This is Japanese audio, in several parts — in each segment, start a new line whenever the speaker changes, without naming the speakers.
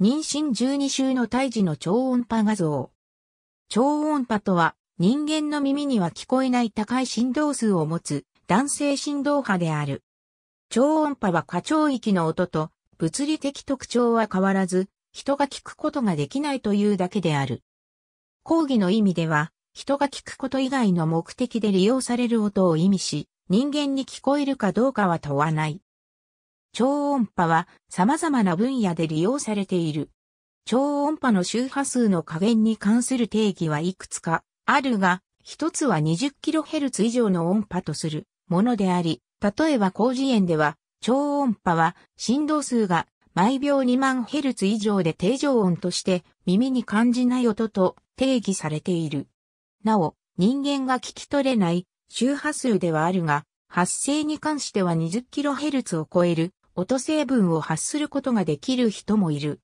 妊娠12週の胎児の超音波画像。超音波とは、人間の耳には聞こえない高い振動数を持つ男性振動波である。超音波は過聴域の音と物理的特徴は変わらず、人が聞くことができないというだけである。講義の意味では、人が聞くこと以外の目的で利用される音を意味し、人間に聞こえるかどうかは問わない。超音波は様々な分野で利用されている。超音波の周波数の加減に関する定義はいくつかあるが、一つは 20kHz 以上の音波とするものであり、例えば工事園では超音波は振動数が毎秒2万 Hz 以上で定常音として耳に感じない音と定義されている。なお、人間が聞き取れない周波数ではあるが、発生に関しては 20kHz を超える音成分を発することができる人もいる。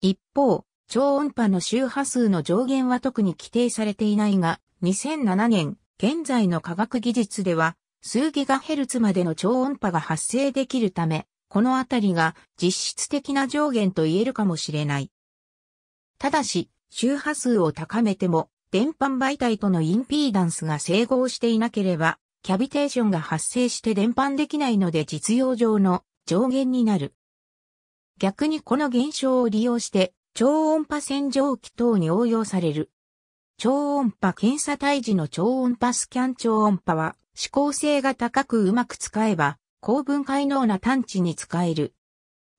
一方、超音波の周波数の上限は特に規定されていないが、2007年、現在の科学技術では、数ギガヘルツまでの超音波が発生できるため、このあたりが実質的な上限と言えるかもしれない。ただし、周波数を高めても、電波媒体とのインピーダンスが整合していなければ、キャビテーションが発生して電波できないので実用上の上限になる。逆にこの現象を利用して超音波洗浄機等に応用される。超音波検査体時の超音波スキャン超音波は指向性が高くうまく使えば高分解能な探知に使える。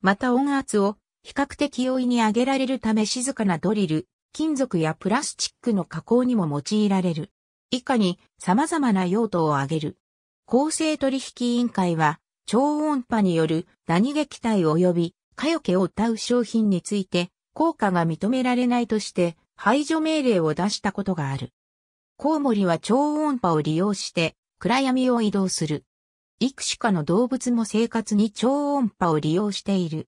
また音圧を比較的容易に上げられるため静かなドリル、金属やプラスチックの加工にも用いられる。以下に様々な用途を挙げる。公正取引委員会は超音波による何撃退及びかよけを歌う商品について効果が認められないとして排除命令を出したことがある。コウモリは超音波を利用して暗闇を移動する。幾種かの動物も生活に超音波を利用している。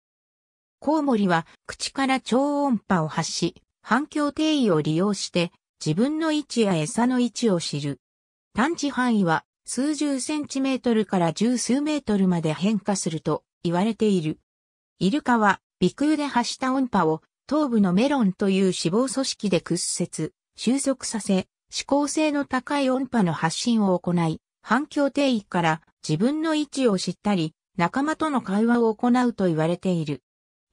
コウモリは口から超音波を発し、反響定位を利用して自分の位置や餌の位置を知る。探知範囲は数十センチメートルから十数メートルまで変化すると言われている。イルカは鼻腔で発した音波を頭部のメロンという脂肪組織で屈折、収束させ、指向性の高い音波の発信を行い、反響定位から自分の位置を知ったり、仲間との会話を行うと言われている。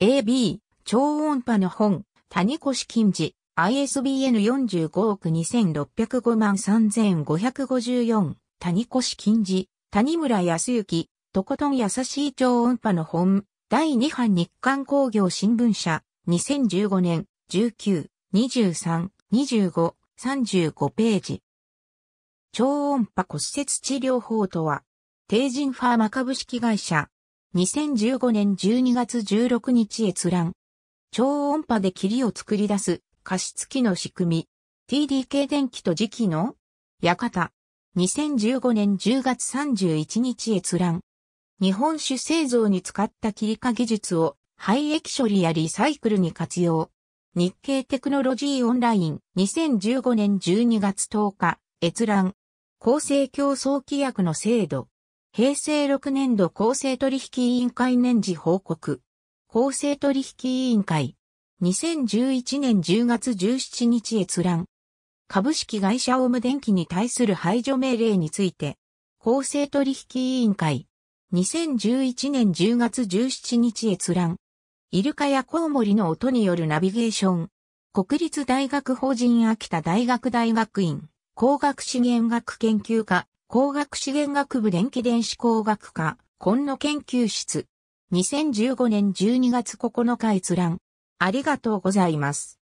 AB、超音波の本、谷越金次、ISBN45 億2605万3554。谷越金次、谷村康之、とことん優しい超音波の本、第2版日刊工業新聞社、2015年、19、23、25、35ページ。超音波骨折治療法とは、低人ファーマ株式会社、2015年12月16日閲覧。超音波で霧を作り出す加湿器の仕組み。TDK 電気と磁気の館。2015年10月31日閲覧。日本酒製造に使った切り化技術を廃液処理やリサイクルに活用。日経テクノロジーオンライン2015年12月10日閲覧。公正競争規約の制度。平成6年度公正取引委員会年次報告。公正取引委員会。2011年10月17日閲覧。株式会社オム電機に対する排除命令について、公正取引委員会、2011年10月17日閲覧、イルカやコウモリの音によるナビゲーション、国立大学法人秋田大学大学院、工学資源学研究科、工学資源学部電気電子工学科、今野研究室、2015年12月9日閲覧、ありがとうございます。